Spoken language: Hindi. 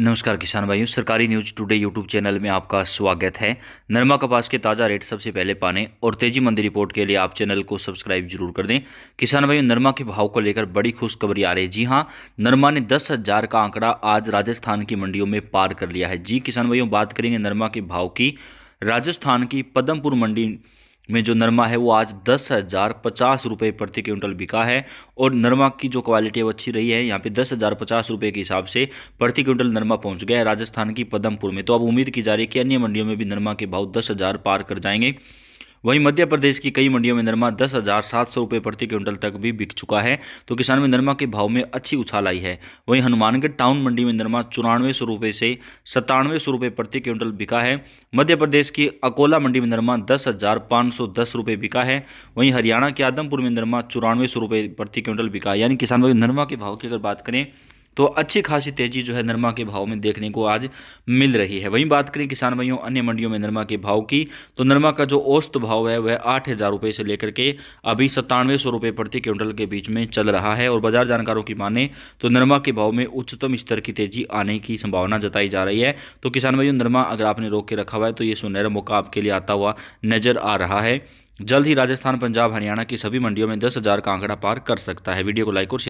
नमस्कार किसान भाइयों सरकारी न्यूज टुडे यूट्यूब चैनल में आपका स्वागत है नरमा कपास के ताज़ा रेट सबसे पहले पाने और तेजी मंदी रिपोर्ट के लिए आप चैनल को सब्सक्राइब जरूर कर दें किसान भाइयों नरमा के भाव को लेकर बड़ी खुशखबरी आ रही है जी हाँ नरमा ने दस हज़ार का आंकड़ा आज राजस्थान की मंडियों में पार कर लिया है जी किसान भाइयों बात करेंगे नरमा के भाव की राजस्थान की पदमपुर मंडी में जो नरमा है वो आज दस हज़ार पचास रुपये प्रति क्विंटल बिका है और नरमा की जो क्वालिटी है वो अच्छी रही है यहाँ पे दस हज़ार पचास रुपये के हिसाब से प्रति क्विंटल नरमा पहुँच गया है राजस्थान की पदमपुर में तो अब उम्मीद की जा रही है कि अन्य मंडियों में भी नरमा के भाव दस हज़ार पार कर जाएंगे वहीं मध्य प्रदेश की कई मंडियों में नरमा दस हज़ार सात सौ रुपये प्रति क्विंटल तक भी बिक चुका है तो किसान में नरमा के भाव में अच्छी उछाल आई है वहीं हनुमानगढ़ टाउन मंडी में नरमा चौरानवे सौ रुपये से सत्तानवे सौ रुपये प्रति क्विंटल बिका है मध्य प्रदेश की अकोला मंडी में नरमा दस हज़ार पाँच सौ दस रुपये बिका है वहीं हरियाणा के आदमपुर में नरमा चौरानवे सौ रुपये प्रति क्विंटल बिका यानी किसान भाई नरमा के भाव की अगर बात करें तो अच्छी खासी तेजी जो है नरमा के भाव में देखने को आज मिल रही है वहीं बात करें किसान भाइयों अन्य मंडियों में नरमा के भाव की तो नरमा का जो औसत भाव है वह आठ हज़ार रुपए से लेकर के अभी सत्तानवे सौ प्रति क्विंटल के बीच में चल रहा है और बाजार जानकारों की माने तो नरमा के भाव में उच्चतम स्तर की तेजी आने की संभावना जताई जा रही है तो किसान भाइयों नरमा अगर आपने रोक के रखा हुआ है तो ये सुनहरा मौका आपके लिए आता हुआ नजर आ रहा है जल्द ही राजस्थान पंजाब हरियाणा की सभी मंडियों में दस हज़ार का आंकड़ा पार कर सकता है वीडियो को लाइक और